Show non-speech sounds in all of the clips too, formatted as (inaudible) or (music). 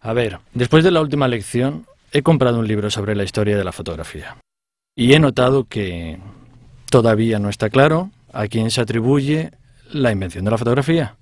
A ver, después de la última lección, he comprado un libro sobre la historia de la fotografía. Y he notado que todavía no está claro a quién se atribuye la invención de la fotografía.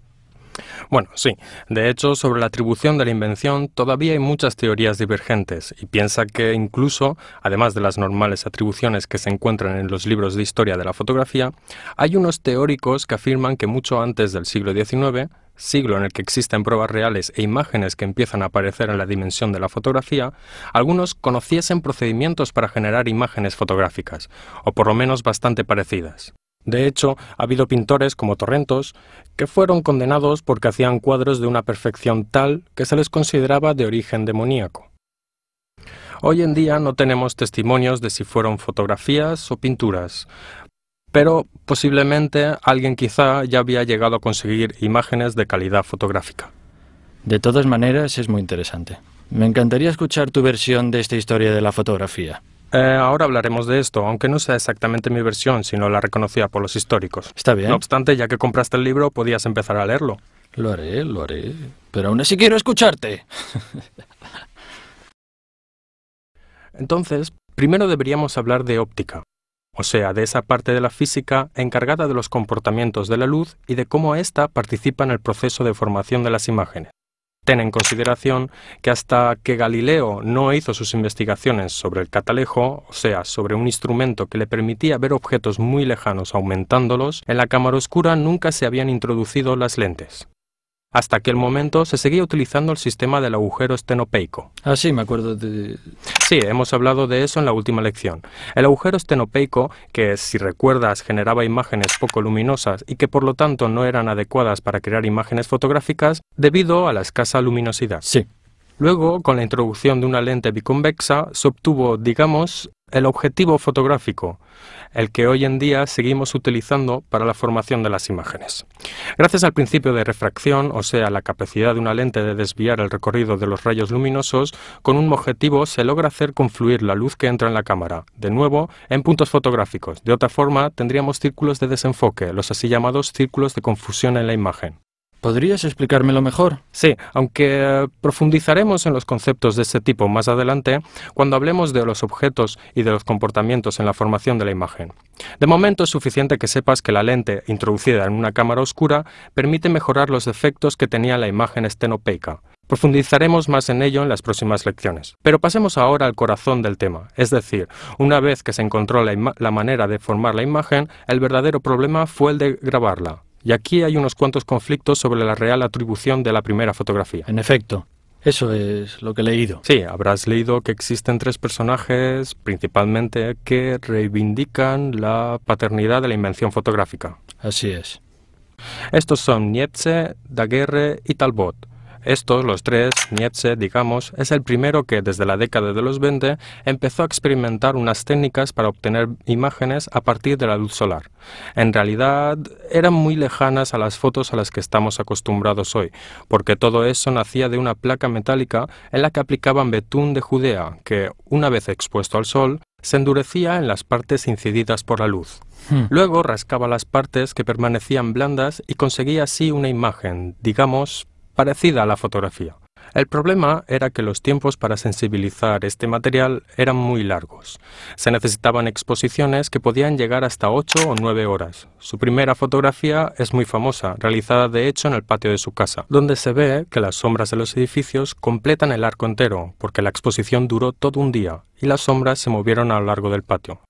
Bueno, sí. De hecho, sobre la atribución de la invención todavía hay muchas teorías divergentes y piensa que incluso, además de las normales atribuciones que se encuentran en los libros de historia de la fotografía, hay unos teóricos que afirman que mucho antes del siglo XIX, siglo en el que existen pruebas reales e imágenes que empiezan a aparecer en la dimensión de la fotografía, algunos conociesen procedimientos para generar imágenes fotográficas, o por lo menos bastante parecidas. De hecho, ha habido pintores como Torrentos que fueron condenados porque hacían cuadros de una perfección tal que se les consideraba de origen demoníaco. Hoy en día no tenemos testimonios de si fueron fotografías o pinturas, pero posiblemente alguien quizá ya había llegado a conseguir imágenes de calidad fotográfica. De todas maneras, es muy interesante. Me encantaría escuchar tu versión de esta historia de la fotografía. Eh, ahora hablaremos de esto, aunque no sea exactamente mi versión, sino la reconocida por los históricos. Está bien. No obstante, ya que compraste el libro, podías empezar a leerlo. Lo haré, lo haré. Pero aún así quiero escucharte. (laughs) Entonces, primero deberíamos hablar de óptica o sea, de esa parte de la física encargada de los comportamientos de la luz y de cómo ésta participa en el proceso de formación de las imágenes. Ten en consideración que hasta que Galileo no hizo sus investigaciones sobre el catalejo, o sea, sobre un instrumento que le permitía ver objetos muy lejanos aumentándolos, en la cámara oscura nunca se habían introducido las lentes. Hasta aquel momento se seguía utilizando el sistema del agujero estenopeico. Ah, sí, me acuerdo de... Sí, hemos hablado de eso en la última lección. El agujero estenopeico, que si recuerdas generaba imágenes poco luminosas y que por lo tanto no eran adecuadas para crear imágenes fotográficas debido a la escasa luminosidad. Sí. Luego, con la introducción de una lente biconvexa, se obtuvo, digamos, el objetivo fotográfico, el que hoy en día seguimos utilizando para la formación de las imágenes. Gracias al principio de refracción, o sea, la capacidad de una lente de desviar el recorrido de los rayos luminosos, con un objetivo se logra hacer confluir la luz que entra en la cámara, de nuevo, en puntos fotográficos. De otra forma, tendríamos círculos de desenfoque, los así llamados círculos de confusión en la imagen. ¿Podrías explicármelo mejor? Sí, aunque eh, profundizaremos en los conceptos de este tipo más adelante cuando hablemos de los objetos y de los comportamientos en la formación de la imagen. De momento es suficiente que sepas que la lente introducida en una cámara oscura permite mejorar los efectos que tenía la imagen estenopeica. Profundizaremos más en ello en las próximas lecciones. Pero pasemos ahora al corazón del tema, es decir, una vez que se encontró la, la manera de formar la imagen, el verdadero problema fue el de grabarla. Y aquí hay unos cuantos conflictos sobre la real atribución de la primera fotografía. En efecto, eso es lo que he leído. Sí, habrás leído que existen tres personajes, principalmente, que reivindican la paternidad de la invención fotográfica. Así es. Estos son Nietzsche, Daguerre y Talbot. Estos, los tres, Nietzsche, digamos, es el primero que desde la década de los 20 empezó a experimentar unas técnicas para obtener imágenes a partir de la luz solar. En realidad eran muy lejanas a las fotos a las que estamos acostumbrados hoy, porque todo eso nacía de una placa metálica en la que aplicaban betún de Judea, que, una vez expuesto al sol, se endurecía en las partes incididas por la luz. Hmm. Luego rascaba las partes que permanecían blandas y conseguía así una imagen, digamos, parecida a la fotografía. El problema era que los tiempos para sensibilizar este material eran muy largos. Se necesitaban exposiciones que podían llegar hasta 8 o 9 horas. Su primera fotografía es muy famosa, realizada de hecho en el patio de su casa, donde se ve que las sombras de los edificios completan el arco entero, porque la exposición duró todo un día y las sombras se movieron a lo largo del patio.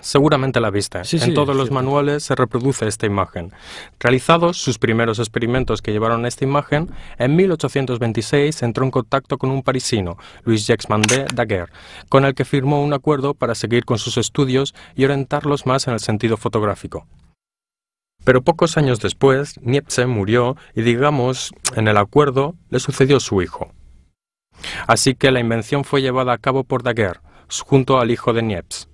Seguramente la viste. en todos los manuales se reproduce esta imagen. Realizados sus primeros experimentos que llevaron a esta imagen, en 1826 entró en contacto con un parisino, louis Jacques Mandé Daguerre, con el que firmó un acuerdo para seguir con sus estudios y orientarlos más en el sentido fotográfico. Pero pocos años después, Niepce murió y, digamos, en el acuerdo le sucedió su hijo. Así que la invención fue llevada a cabo por Daguerre, junto al hijo de Niepce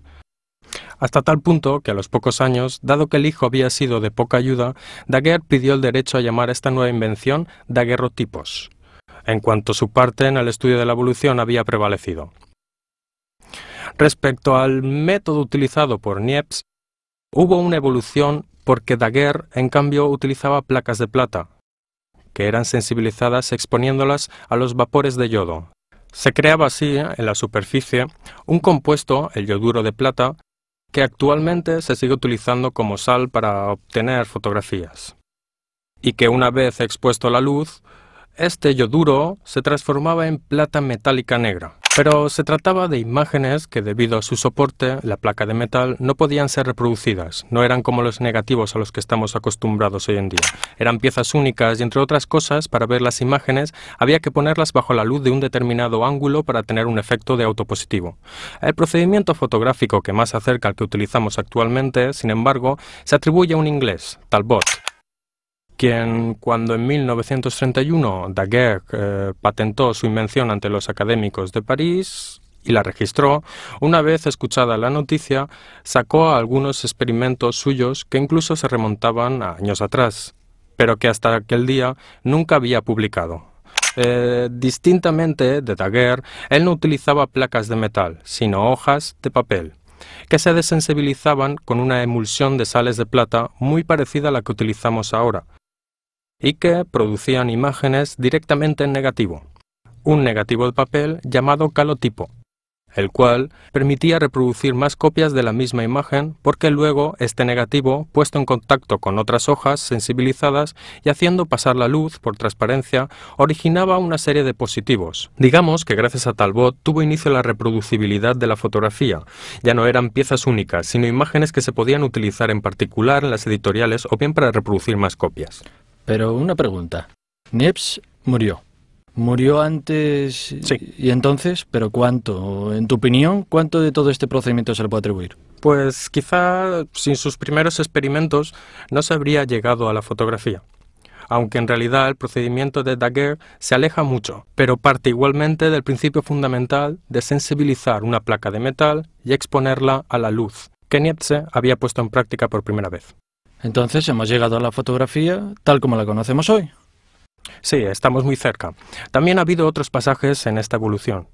hasta tal punto que a los pocos años, dado que el hijo había sido de poca ayuda, Daguerre pidió el derecho a llamar a esta nueva invención daguerrotipos, en cuanto su parte en el estudio de la evolución había prevalecido. Respecto al método utilizado por Niepce, hubo una evolución porque Daguerre, en cambio, utilizaba placas de plata, que eran sensibilizadas exponiéndolas a los vapores de yodo. Se creaba así, en la superficie, un compuesto, el yoduro de plata, que actualmente se sigue utilizando como sal para obtener fotografías, y que una vez expuesto a la luz, este yoduro se transformaba en plata metálica negra pero se trataba de imágenes que debido a su soporte, la placa de metal, no podían ser reproducidas, no eran como los negativos a los que estamos acostumbrados hoy en día. Eran piezas únicas y entre otras cosas, para ver las imágenes había que ponerlas bajo la luz de un determinado ángulo para tener un efecto de autopositivo. El procedimiento fotográfico que más acerca al que utilizamos actualmente, sin embargo, se atribuye a un inglés, Talbot, quien cuando en 1931 Daguerre eh, patentó su invención ante los académicos de París y la registró, una vez escuchada la noticia, sacó algunos experimentos suyos que incluso se remontaban a años atrás, pero que hasta aquel día nunca había publicado. Eh, distintamente de Daguerre, él no utilizaba placas de metal, sino hojas de papel que se desensibilizaban con una emulsión de sales de plata muy parecida a la que utilizamos ahora, y que producían imágenes directamente en negativo, un negativo de papel llamado calotipo, el cual permitía reproducir más copias de la misma imagen porque luego este negativo, puesto en contacto con otras hojas sensibilizadas y haciendo pasar la luz por transparencia, originaba una serie de positivos. Digamos que gracias a Talbot tuvo inicio la reproducibilidad de la fotografía. Ya no eran piezas únicas, sino imágenes que se podían utilizar en particular en las editoriales o bien para reproducir más copias. Pero una pregunta. Niepce murió. Murió antes y entonces, pero ¿cuánto? En tu opinión, ¿cuánto de todo este procedimiento se le puede atribuir? Pues quizá sin sus primeros experimentos no se habría llegado a la fotografía, aunque en realidad el procedimiento de Daguerre se aleja mucho, pero parte igualmente del principio fundamental de sensibilizar una placa de metal y exponerla a la luz, que Niepce había puesto en práctica por primera vez. Entonces hemos llegado a la fotografía tal como la conocemos hoy. Sí, estamos muy cerca. También ha habido otros pasajes en esta evolución.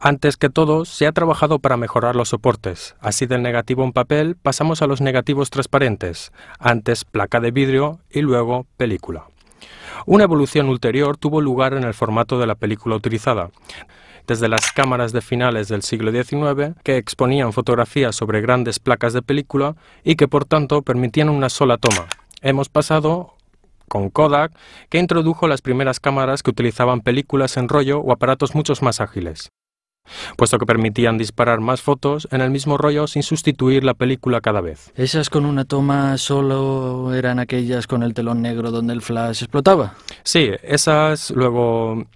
Antes que todo, se ha trabajado para mejorar los soportes. Así del negativo en papel pasamos a los negativos transparentes, antes placa de vidrio y luego película. Una evolución ulterior tuvo lugar en el formato de la película utilizada desde las cámaras de finales del siglo XIX, que exponían fotografías sobre grandes placas de película y que por tanto permitían una sola toma. Hemos pasado con Kodak, que introdujo las primeras cámaras que utilizaban películas en rollo o aparatos mucho más ágiles, puesto que permitían disparar más fotos en el mismo rollo sin sustituir la película cada vez. ¿Esas con una toma solo eran aquellas con el telón negro donde el flash explotaba? Sí, esas luego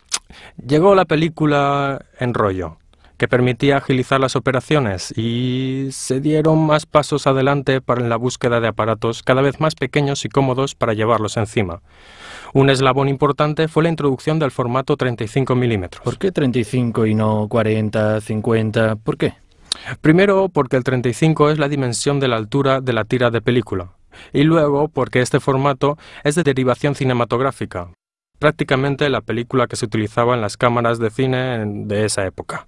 Llegó la película en rollo, que permitía agilizar las operaciones y se dieron más pasos adelante para la búsqueda de aparatos cada vez más pequeños y cómodos para llevarlos encima. Un eslabón importante fue la introducción del formato 35 milímetros. ¿Por qué 35 y no 40, 50? ¿Por qué? Primero, porque el 35 es la dimensión de la altura de la tira de película. Y luego, porque este formato es de derivación cinematográfica, prácticamente la película que se utilizaba en las cámaras de cine de esa época.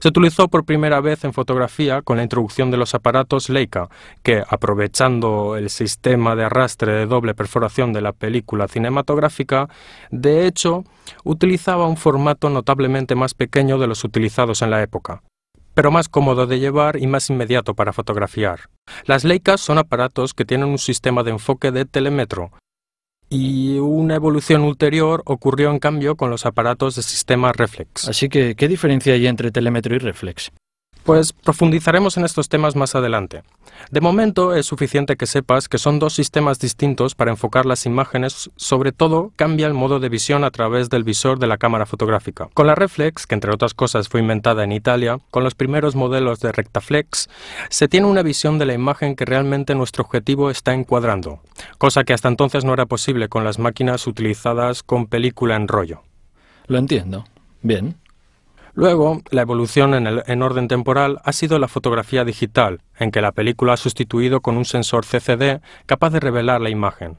Se utilizó por primera vez en fotografía con la introducción de los aparatos Leica, que, aprovechando el sistema de arrastre de doble perforación de la película cinematográfica, de hecho, utilizaba un formato notablemente más pequeño de los utilizados en la época, pero más cómodo de llevar y más inmediato para fotografiar. Las Leicas son aparatos que tienen un sistema de enfoque de telemetro, y una evolución ulterior ocurrió en cambio con los aparatos de sistema reflex. Así que, ¿qué diferencia hay entre telemetro y reflex? Pues profundizaremos en estos temas más adelante. De momento es suficiente que sepas que son dos sistemas distintos para enfocar las imágenes, sobre todo cambia el modo de visión a través del visor de la cámara fotográfica. Con la reflex, que entre otras cosas fue inventada en Italia, con los primeros modelos de rectaflex, se tiene una visión de la imagen que realmente nuestro objetivo está encuadrando, cosa que hasta entonces no era posible con las máquinas utilizadas con película en rollo. Lo entiendo. Bien. Luego, la evolución en, orden temporal ha sido la fotografía digital, en que la película ha sustituido con un sensor CCD capaz de revelar la imagen.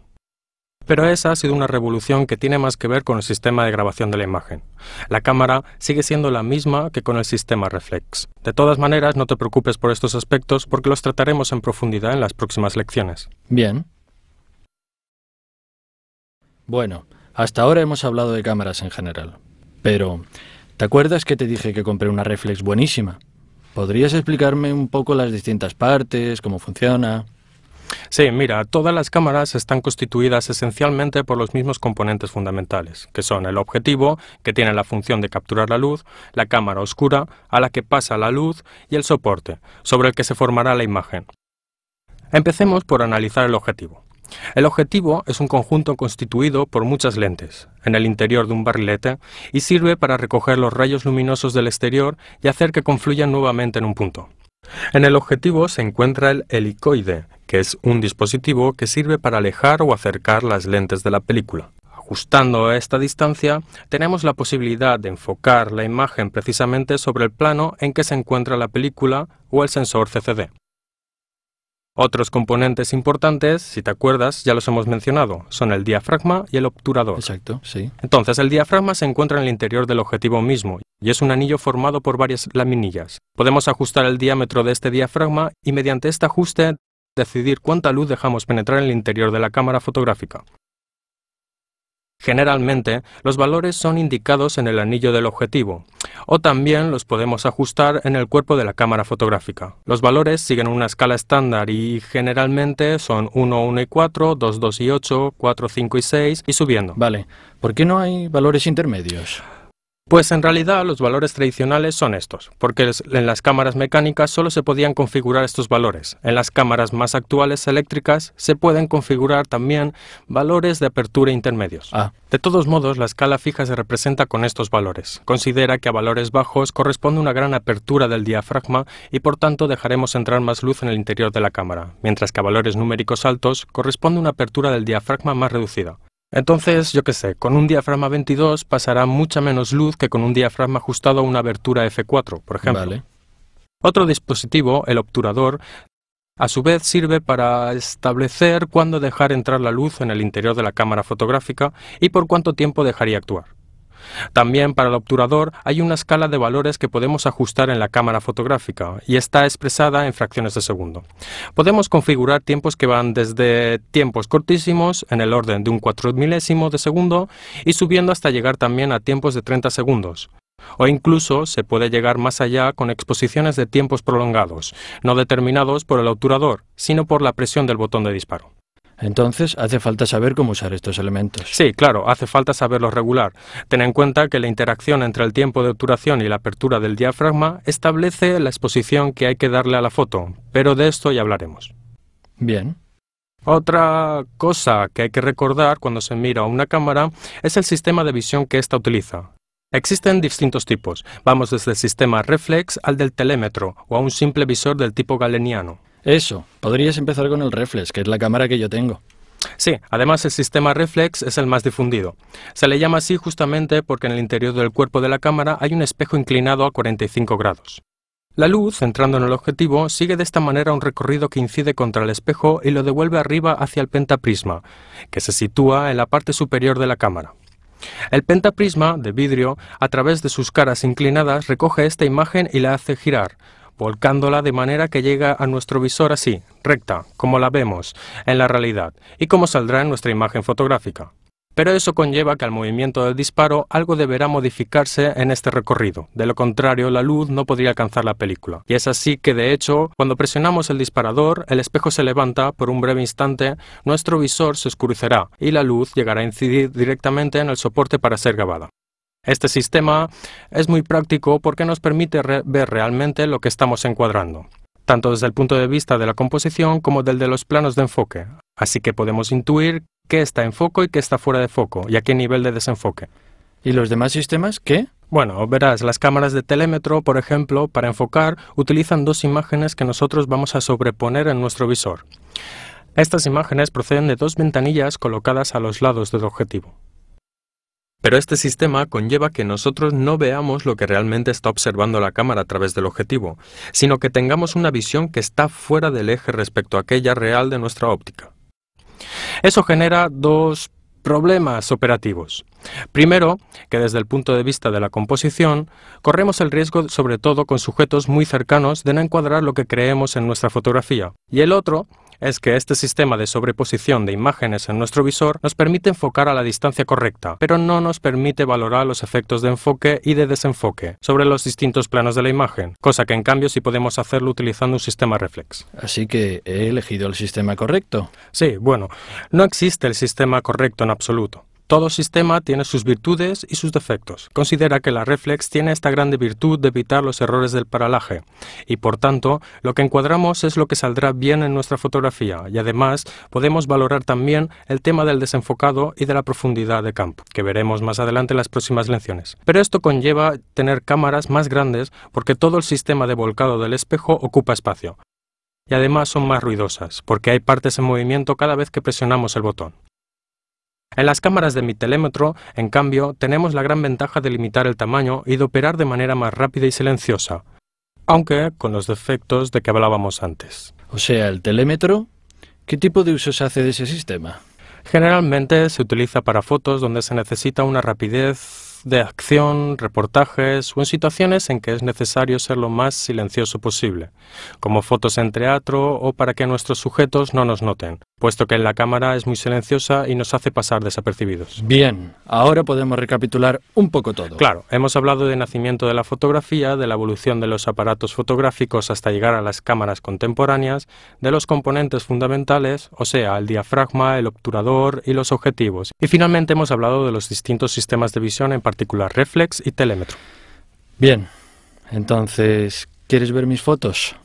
Pero esa ha sido una revolución que tiene más que ver con el sistema de grabación de la imagen. La cámara sigue siendo la misma que con el sistema reflex. De todas maneras, no te preocupes por estos aspectos porque los trataremos en profundidad en las próximas lecciones. Bien. Bueno, hasta ahora hemos hablado de cámaras en general. Pero, ¿Te acuerdas que te dije que compré una reflex buenísima? ¿Podrías explicarme un poco las distintas partes, cómo funciona? Sí, mira, todas las cámaras están constituidas esencialmente por los mismos componentes fundamentales, que son el objetivo, que tiene la función de capturar la luz, la cámara oscura, a la que pasa la luz, y el soporte, sobre el que se formará la imagen. Empecemos por analizar el objetivo. El objetivo es un conjunto constituido por muchas lentes, en el interior de un barrilete, y sirve para recoger los rayos luminosos del exterior y hacer que confluyan nuevamente en un punto. En el objetivo se encuentra el helicoide, que es un dispositivo que sirve para alejar o acercar las lentes de la película. Ajustando esta distancia, tenemos la posibilidad de enfocar la imagen precisamente sobre el plano en que se encuentra la película o el sensor CCD. Otros componentes importantes, si te acuerdas, ya los hemos mencionado, son el diafragma y el obturador. Exacto, sí. Entonces, el diafragma se encuentra en el interior del objetivo mismo y es un anillo formado por varias laminillas. Podemos ajustar el diámetro de este diafragma y mediante este ajuste decidir cuánta luz dejamos penetrar en el interior de la cámara fotográfica. Generalmente, los valores son indicados en el anillo del objetivo, o también los podemos ajustar en el cuerpo de la cámara fotográfica. Los valores siguen una escala estándar y generalmente son 1, 1 y 4, 2, 2 y 8, 4, 5 y 6 y subiendo. Vale, ¿por qué no hay valores intermedios? Pues en realidad los valores tradicionales son estos, porque en las cámaras mecánicas solo se podían configurar estos valores. En las cámaras más actuales eléctricas se pueden configurar también valores de apertura intermedios. Ah. De todos modos, la escala fija se representa con estos valores. Considera que a valores bajos corresponde una gran apertura del diafragma y por tanto dejaremos entrar más luz en el interior de la cámara, mientras que a valores numéricos altos corresponde una apertura del diafragma más reducida. Entonces, yo qué sé, con un diafragma 22 pasará mucha menos luz que con un diafragma ajustado a una abertura F4, por ejemplo. Otro dispositivo, el obturador, a su vez sirve para establecer cuándo dejar entrar la luz en el interior de la cámara fotográfica y por cuánto tiempo dejaría actuar. También para el obturador hay una escala de valores que podemos ajustar en la cámara fotográfica y está expresada en fracciones de segundo. Podemos configurar tiempos que van desde tiempos cortísimos, en el orden de un cuatro milésimo de segundo, y subiendo hasta llegar también a tiempos de 30 segundos. O incluso se puede llegar más allá con exposiciones de tiempos prolongados, no determinados por el obturador, sino por la presión del botón de disparo. Entonces, hace falta saber cómo usar estos elementos. Sí, claro, hace falta saberlo regular. Ten en cuenta que la interacción entre el tiempo de obturación y la apertura del diafragma establece la exposición que hay que darle a la foto, pero de esto ya hablaremos. Bien. Otra cosa que hay que recordar cuando se mira a una cámara es el sistema de visión que ésta utiliza. Existen distintos tipos. Vamos desde el sistema reflex al del telémetro o a un simple visor del tipo galeniano. Eso, podrías empezar con el reflex, que es la cámara que yo tengo. Sí, además el sistema reflex es el más difundido. Se le llama así justamente porque en el interior del cuerpo de la cámara hay un espejo inclinado a 45 grados. La luz, entrando en el objetivo, sigue de esta manera un recorrido que incide contra el espejo y lo devuelve arriba hacia el pentaprisma, que se sitúa en la parte superior de la cámara. El pentaprisma, de vidrio, a través de sus caras inclinadas recoge esta imagen y la hace girar, volcándola de manera que llega a nuestro visor así, recta, como la vemos en la realidad y como saldrá en nuestra imagen fotográfica. Pero eso conlleva que al movimiento del disparo algo deberá modificarse en este recorrido, de lo contrario la luz no podría alcanzar la película. Y es así que de hecho, cuando presionamos el disparador, el espejo se levanta por un breve instante, nuestro visor se oscurecerá y la luz llegará a incidir directamente en el soporte para ser grabada. Este sistema es muy práctico porque nos permite ver realmente lo que estamos encuadrando, tanto desde el punto de vista de la composición como del de los planos de enfoque, así que podemos intuir qué está en foco y qué está fuera de foco y a qué nivel de desenfoque. ¿Y los demás sistemas qué? Bueno, verás, las cámaras de telémetro, por ejemplo, para enfocar, utilizan dos imágenes que nosotros vamos a sobreponer en nuestro visor. Estas imágenes proceden de dos ventanillas colocadas a los lados del objetivo. Pero este sistema conlleva que nosotros no veamos lo que realmente está observando la cámara a través del objetivo, sino que tengamos una visión que está fuera del eje respecto a aquella real de nuestra óptica. Eso genera dos problemas operativos. Primero, que desde el punto de vista de la composición, corremos el riesgo sobre todo con sujetos muy cercanos de no encuadrar lo que creemos en nuestra fotografía. Y el otro es que este sistema de sobreposición de imágenes en nuestro visor nos permite enfocar a la distancia correcta, pero no nos permite valorar los efectos de enfoque y de desenfoque sobre los distintos planos de la imagen, cosa que en cambio sí podemos hacerlo utilizando un sistema reflex. Así que he elegido el sistema correcto. Sí, bueno, no existe el sistema correcto en absoluto. Todo sistema tiene sus virtudes y sus defectos. Considera que la reflex tiene esta grande virtud de evitar los errores del paralaje y por tanto lo que encuadramos es lo que saldrá bien en nuestra fotografía y además podemos valorar también el tema del desenfocado y de la profundidad de campo, que veremos más adelante en las próximas lecciones. Pero esto conlleva tener cámaras más grandes porque todo el sistema de volcado del espejo ocupa espacio. Y además son más ruidosas, porque hay partes en movimiento cada vez que presionamos el botón. En las cámaras de mi telémetro, en cambio, tenemos la gran ventaja de limitar el tamaño y de operar de manera más rápida y silenciosa, aunque con los defectos de que hablábamos antes. O sea, el telémetro, ¿qué tipo de uso se hace de ese sistema? Generalmente se utiliza para fotos donde se necesita una rapidez de acción, reportajes o en situaciones en que es necesario ser lo más silencioso posible, como fotos en teatro o para que nuestros sujetos no nos noten puesto que en la cámara es muy silenciosa y nos hace pasar desapercibidos. Bien, ahora podemos recapitular un poco todo. Claro, hemos hablado del nacimiento de la fotografía, de la evolución de los aparatos fotográficos hasta llegar a las cámaras contemporáneas, de los componentes fundamentales, o sea, el diafragma, el obturador y los objetivos. Y finalmente hemos hablado de los distintos sistemas de visión, en particular reflex y telémetro. Bien, entonces, ¿quieres ver mis fotos?